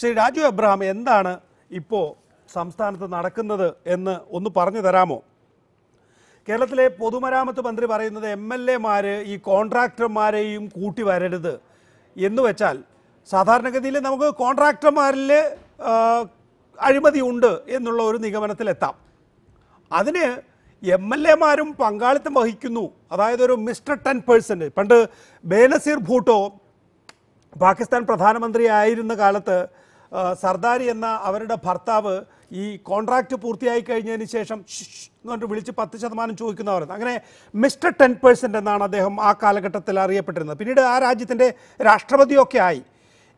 Shri Raju Abraham എന്താണ് ഇപ്പോൾ സംസ്ഥാനത്ത് നടക്കുന്നത് എന്ന് ഒന്ന് പറഞ്ഞു തരാമോ കേരളത്തിലെ പൊതുമരാമത്ത് മന്ത്രി പറയുന്നത് എം എൽ എമാർ ഈ കോൺട്രാക്ടർമാരെയും കൂട്ടി വരരുത് എന്ന് വെച്ചാൽ സാധാരണഗതിയിൽ നമുക്ക് കോൺട്രാക്ടർമാരിൽ അഴിമതി ഉണ്ട് എന്നുള്ള ഒരു നിഗമനത്തിലെത്താം അതിന് എം എൽ എമാരും പങ്കാളിത്തം വഹിക്കുന്നു അതായത് ഒരു മിസ്റ്റർ ടെൻ പേഴ്സൻ്റ് പണ്ട് ബേനസീർ ഭൂട്ടോ പാകിസ്ഥാൻ പ്രധാനമന്ത്രി ആയിരുന്ന കാലത്ത് സർദാരി എന്ന അവരുടെ ഭർത്താവ് ഈ കോൺട്രാക്റ്റ് പൂർത്തിയായി കഴിഞ്ഞതിന് ശേഷം എന്ന് വിളിച്ച് പത്ത് ശതമാനം ചോദിക്കുന്ന അങ്ങനെ മിസ്റ്റർ ടെൻ പേഴ്സൻ്റ് എന്നാണ് അദ്ദേഹം ആ കാലഘട്ടത്തിൽ അറിയപ്പെട്ടിരുന്നത് പിന്നീട് ആ രാജ്യത്തിൻ്റെ രാഷ്ട്രപതിയൊക്കെ ആയി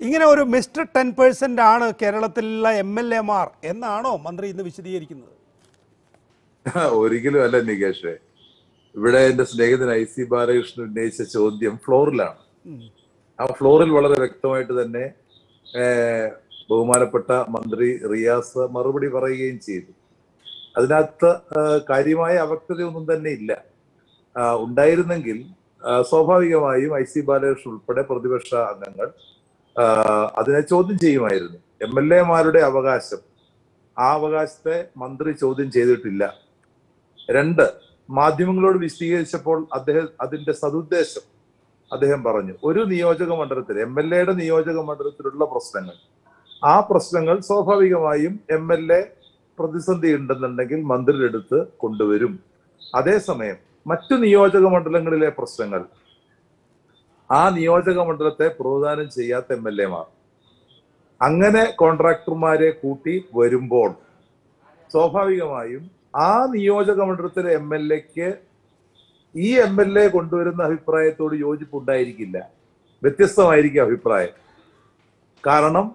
ഇങ്ങനെ ഒരു മിസ്റ്റർ ടെൻ പേഴ്സൻ്റ് ആണ് കേരളത്തിലുള്ള എം എൽ മാർ എന്നാണോ മന്ത്രി ഇന്ന് വിശദീകരിക്കുന്നത് ഒരിക്കലും അല്ല നികേഷേ ഇവിടെ എന്റെ സ്നേഹിതൻ ഐ സി ബാലകൃഷ്ണൻ ഉന്നയിച്ച ചോദ്യം ഫ്ലോറിലാണ് ആ ഫ്ലോറിൽ വളരെ വ്യക്തമായിട്ട് തന്നെ ബഹുമാനപ്പെട്ട മന്ത്രി റിയാസ് മറുപടി പറയുകയും ചെയ്തു അതിനകത്ത് കാര്യമായ അവ്യക്തതയൊന്നും തന്നെ ഇല്ല ഉണ്ടായിരുന്നെങ്കിൽ സ്വാഭാവികമായും ഐ സി ബാലകൃഷ്ണൻ ഉൾപ്പെടെ പ്രതിപക്ഷ അംഗങ്ങൾ അതിനെ ചോദ്യം ചെയ്യുമായിരുന്നു എം എൽ എമാരുടെ അവകാശം ആ അവകാശത്തെ മന്ത്രി ചോദ്യം ചെയ്തിട്ടില്ല രണ്ട് മാധ്യമങ്ങളോട് വിശദീകരിച്ചപ്പോൾ അദ്ദേഹം അതിന്റെ സതുദ്ദേശം അദ്ദേഹം പറഞ്ഞു ഒരു നിയോജക മണ്ഡലത്തിൽ എം എൽ എയുടെ നിയോജക മണ്ഡലത്തിലുള്ള പ്രശ്നങ്ങൾ ആ പ്രശ്നങ്ങൾ സ്വാഭാവികമായും എം എൽ എ പ്രതിസന്ധി ഉണ്ടെന്നുണ്ടെങ്കിൽ മന്ത്രിയിലെടുത്ത് കൊണ്ടുവരും അതേസമയം മറ്റു നിയോജക മണ്ഡലങ്ങളിലെ പ്രശ്നങ്ങൾ ആ നിയോജക മണ്ഡലത്തെ പ്രതിദാനം ചെയ്യാത്ത എം എൽ എമാർ അങ്ങനെ കോൺട്രാക്ടർമാരെ കൂട്ടി വരുമ്പോൾ സ്വാഭാവികമായും ആ നിയോജക മണ്ഡലത്തിലെ എം എൽ എക്ക് ഈ എം എൽ എ കൊണ്ടുവരുന്ന അഭിപ്രായത്തോട് യോജിപ്പുണ്ടായിരിക്കില്ല വ്യത്യസ്തമായിരിക്കും അഭിപ്രായം കാരണം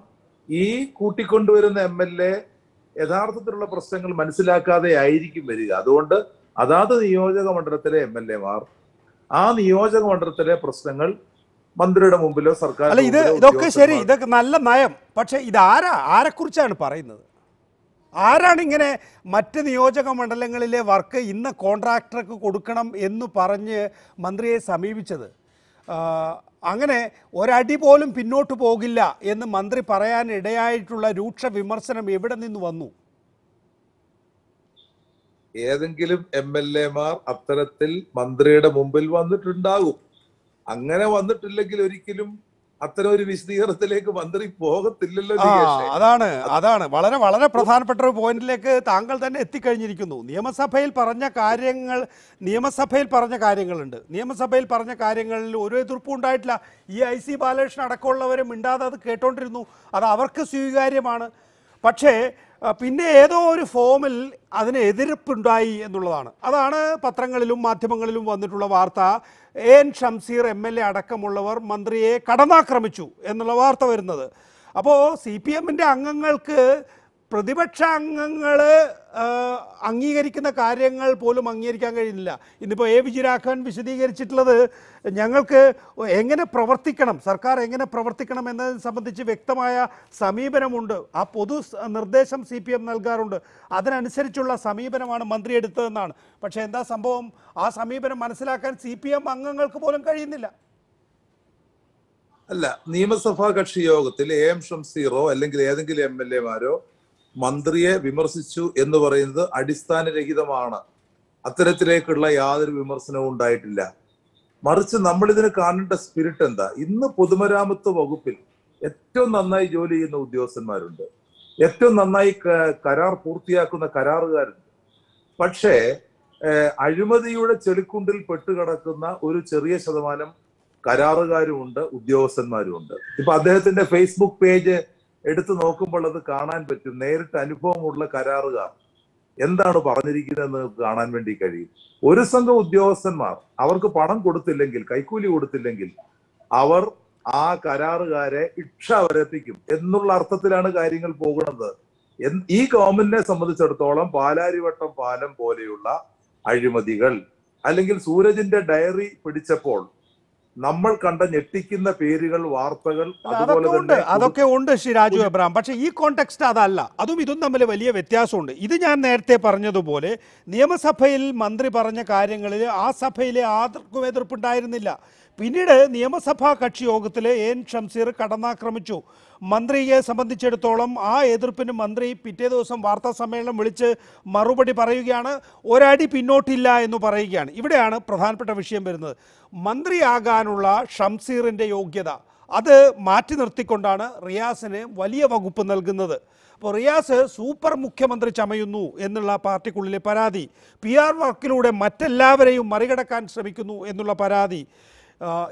ഈ കൂട്ടിക്കൊണ്ടുവരുന്ന എം എൽ എ യഥാർത്ഥത്തിലുള്ള പ്രശ്നങ്ങൾ മനസ്സിലാക്കാതെ ആയിരിക്കും വരിക അതുകൊണ്ട് അതാത് നിയോജക മണ്ഡലത്തിലെ എം എൽ മാർ ആ നിയോജക മണ്ഡലത്തിലെ പ്രശ്നങ്ങൾ മന്ത്രിയുടെ മുമ്പിലോ സർക്കാർ അല്ല ഇത് ഇതൊക്കെ ശരി ഇതൊക്കെ നല്ല നയം പക്ഷെ ഇത് ആരാ ആരെക്കുറിച്ചാണ് പറയുന്നത് ആരാണ് ഇങ്ങനെ മറ്റ് നിയോജക മണ്ഡലങ്ങളിലെ വർക്ക് ഇന്ന് കോൺട്രാക്ടർക്ക് കൊടുക്കണം എന്ന് പറഞ്ഞ് മന്ത്രിയെ സമീപിച്ചത് അങ്ങനെ ഒരടി പോലും പിന്നോട്ട് പോകില്ല എന്ന് മന്ത്രി പറയാനിടയായിട്ടുള്ള രൂക്ഷ വിമർശനം എവിടെ നിന്ന് വന്നു ഏതെങ്കിലും എം എൽ മാർ അത്തരത്തിൽ മന്ത്രിയുടെ മുമ്പിൽ വന്നിട്ടുണ്ടാകും അങ്ങനെ വന്നിട്ടില്ലെങ്കിൽ ഒരിക്കലും അത്തരം ഒരു വിശദീകരണത്തിലേക്ക് മന്ത്രി പോകത്തില്ലല്ലോ അതാണ് അതാണ് വളരെ വളരെ പ്രധാനപ്പെട്ട ഒരു പോയിന്റിലേക്ക് താങ്കൾ തന്നെ എത്തിക്കഴിഞ്ഞിരിക്കുന്നു നിയമസഭയിൽ പറഞ്ഞ കാര്യങ്ങൾ നിയമസഭയിൽ പറഞ്ഞ കാര്യങ്ങളുണ്ട് നിയമസഭയിൽ പറഞ്ഞ കാര്യങ്ങളിൽ ഒരു എതിർപ്പും ഉണ്ടായിട്ടില്ല ഈ ഐ സി ബാലകൃഷ്ണൻ അടക്കമുള്ളവരെ മിണ്ടാതെ അത് കേട്ടോണ്ടിരുന്നു അത് അവർക്ക് സ്വീകാര്യമാണ് പക്ഷേ പിന്നെ ഏതോ ഒരു ഫോമിൽ അതിന് എതിർപ്പുണ്ടായി എന്നുള്ളതാണ് അതാണ് പത്രങ്ങളിലും മാധ്യമങ്ങളിലും വന്നിട്ടുള്ള വാർത്ത A N Shamseer M L A അടക്കമുള്ളവർ മന്ത്രിയെ കടന്നാക്രമിച്ചു എന്നുള്ള വാർത്ത വരുന്നത് അപ്പോൾ സി പി എമ്മിൻ്റെ അംഗങ്ങൾക്ക് അംഗങ്ങൾ അംഗീകരിക്കുന്ന കാര്യങ്ങൾ പോലും അംഗീകരിക്കാൻ കഴിയുന്നില്ല ഇന്നിപ്പോൾ എ വിജയരാഘവൻ വിശദീകരിച്ചിട്ടുള്ളത് ഞങ്ങൾക്ക് എങ്ങനെ പ്രവർത്തിക്കണം സർക്കാർ എങ്ങനെ പ്രവർത്തിക്കണം എന്നതിനെ സംബന്ധിച്ച് വ്യക്തമായ സമീപനമുണ്ട് ആ പൊതു നിർദ്ദേശം സി പി എം നൽകാറുണ്ട് അതിനനുസരിച്ചുള്ള സമീപനമാണ് മന്ത്രി എടുത്തതെന്നാണ് പക്ഷേ എന്താ സംഭവം ആ സമീപനം മനസ്സിലാക്കാൻ സി പി എം അംഗങ്ങൾക്ക് പോലും കഴിയുന്നില്ല അല്ല നിയമസഭാ കക്ഷി യോഗത്തിൽ എ എം ഷംസീറോ അല്ലെങ്കിൽ ഏതെങ്കിലും എം എൽ എമാരോ മന്ത്രിയെ വിമർശിച്ചു എന്ന് പറയുന്നത് അടിസ്ഥാനരഹിതമാണ് അത്തരത്തിലേക്കുള്ള യാതൊരു വിമർശനവും ഉണ്ടായിട്ടില്ല മറിച്ച് നമ്മൾ ഇതിന് കാണേണ്ട സ്പിരിറ്റ് എന്താ ഇന്ന് പൊതുമരാമത്ത് വകുപ്പിൽ ഏറ്റവും നന്നായി ജോലി ചെയ്യുന്ന ഉദ്യോഗസ്ഥന്മാരുണ്ട് ഏറ്റവും നന്നായി കരാർ പൂർത്തിയാക്കുന്ന കരാറുകാരുണ്ട് പക്ഷേ അഴിമതിയുടെ ചെളിക്കുണ്ടിൽ പെട്ടുകിടക്കുന്ന ഒരു ചെറിയ ശതമാനം കരാറുകാരുമുണ്ട് ഉദ്യോഗസ്ഥന്മാരുമുണ്ട് ഇപ്പൊ അദ്ദേഹത്തിന്റെ ഫേസ്ബുക്ക് പേജ് എടുത്തു നോക്കുമ്പോൾ അത് കാണാൻ പറ്റും നേരിട്ട് അനുഭവമുള്ള കരാറുകാർ എന്താണ് പറഞ്ഞിരിക്കുന്നതെന്ന് കാണാൻ വേണ്ടി കഴിയും ഒരു സംഘം ഉദ്യോഗസ്ഥന്മാർ അവർക്ക് പണം കൊടുത്തില്ലെങ്കിൽ കൈക്കൂലി കൊടുത്തില്ലെങ്കിൽ അവർ ആ കരാറുകാരെ ഇക്ഷ വരെത്തിക്കും എന്നുള്ള അർത്ഥത്തിലാണ് കാര്യങ്ങൾ പോകുന്നത് ഈ ഗവൺമെന്റിനെ സംബന്ധിച്ചിടത്തോളം പാലാരിവട്ടം പാലം പോലെയുള്ള അഴിമതികൾ അല്ലെങ്കിൽ സൂരജിന്റെ ഡയറി പിടിച്ചപ്പോൾ നമ്മൾ കണ്ട ഞെട്ടിക്കുന്ന പേരുകൾ വാർത്തകൾ അതൊക്കെ ഉണ്ട് അതൊക്കെ ഉണ്ട് ശ്രീ രാജു എബ്രാം പക്ഷേ ഈ കോണ്ടെക്സ്റ്റ് അതല്ല അതും ഇതും തമ്മിൽ വലിയ വ്യത്യാസമുണ്ട് ഇത് ഞാൻ നേരത്തെ പറഞ്ഞതുപോലെ നിയമസഭയിൽ മന്ത്രി പറഞ്ഞ കാര്യങ്ങളിൽ ആ സഭയിലെ ആർക്കും എതിർപ്പുണ്ടായിരുന്നില്ല പിന്നീട് നിയമസഭാ കക്ഷി യോഗത്തിൽ എൻ ഷംസീർ കടന്നാക്രമിച്ചു മന്ത്രിയെ സംബന്ധിച്ചിടത്തോളം ആ എതിർപ്പിന് മന്ത്രി പിറ്റേ ദിവസം വാർത്താ സമ്മേളനം വിളിച്ച് മറുപടി പറയുകയാണ് ഒരടി പിന്നോട്ടില്ല എന്ന് പറയുകയാണ് ഇവിടെയാണ് പ്രധാനപ്പെട്ട വിഷയം വരുന്നത് മന്ത്രിയാകാനുള്ള ഷംസീറിൻ്റെ യോഗ്യത അത് മാറ്റി നിർത്തിക്കൊണ്ടാണ് റിയാസിന് വലിയ വകുപ്പ് നൽകുന്നത് അപ്പോൾ റിയാസ് സൂപ്പർ മുഖ്യമന്ത്രി ചമയുന്നു എന്നുള്ള പാർട്ടിക്കുള്ളിലെ പരാതി പി ആർ വർക്കിലൂടെ മറ്റെല്ലാവരെയും മറികടക്കാൻ ശ്രമിക്കുന്നു എന്നുള്ള പരാതി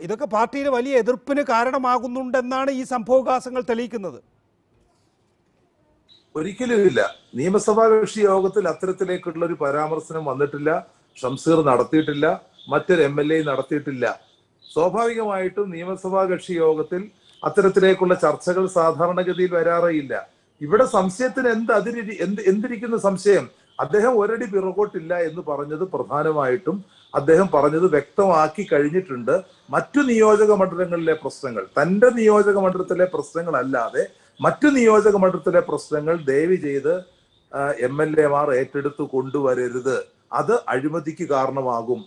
ഇതൊക്കെ പാർട്ടിയിൽ വലിയ എതിർപ്പിന് കാരണമാകുന്നുണ്ടെന്നാണ് ഈ സംഭവവികാസങ്ങൾ തെളിയിക്കുന്നത് ഒരിക്കലുമില്ല നിയമസഭാ കക്ഷി യോഗത്തിൽ അത്തരത്തിലേക്കുള്ള ഒരു പരാമർശനം വന്നിട്ടില്ല ഷംസീർ നടത്തിയിട്ടില്ല മറ്റൊരു എം എൽ എ നടത്തിയിട്ടില്ല സ്വാഭാവികമായിട്ടും നിയമസഭാ കക്ഷി യോഗത്തിൽ അത്തരത്തിലേക്കുള്ള ചർച്ചകൾ സാധാരണഗതിയിൽ ഇല്ല ഇവിടെ സംശയത്തിന് എന്ത് അതിരി എന്ത് എന്തിരിക്കുന്ന സംശയം അദ്ദേഹം ഒരടി പിറകോട്ടില്ല എന്ന് പറഞ്ഞത് പ്രധാനമായിട്ടും അദ്ദേഹം പറഞ്ഞത് വ്യക്തമാക്കി കഴിഞ്ഞിട്ടുണ്ട് മറ്റു നിയോജക മണ്ഡലങ്ങളിലെ പ്രശ്നങ്ങൾ തന്റെ നിയോജക മണ്ഡലത്തിലെ പ്രശ്നങ്ങളല്ലാതെ മറ്റു നിയോജക മണ്ഡലത്തിലെ പ്രശ്നങ്ങൾ ദയവ് ചെയ്ത് എം എൽ എമാർ ഏറ്റെടുത്ത് കൊണ്ടുവരരുത് അത് അഴിമതിക്ക് കാരണമാകും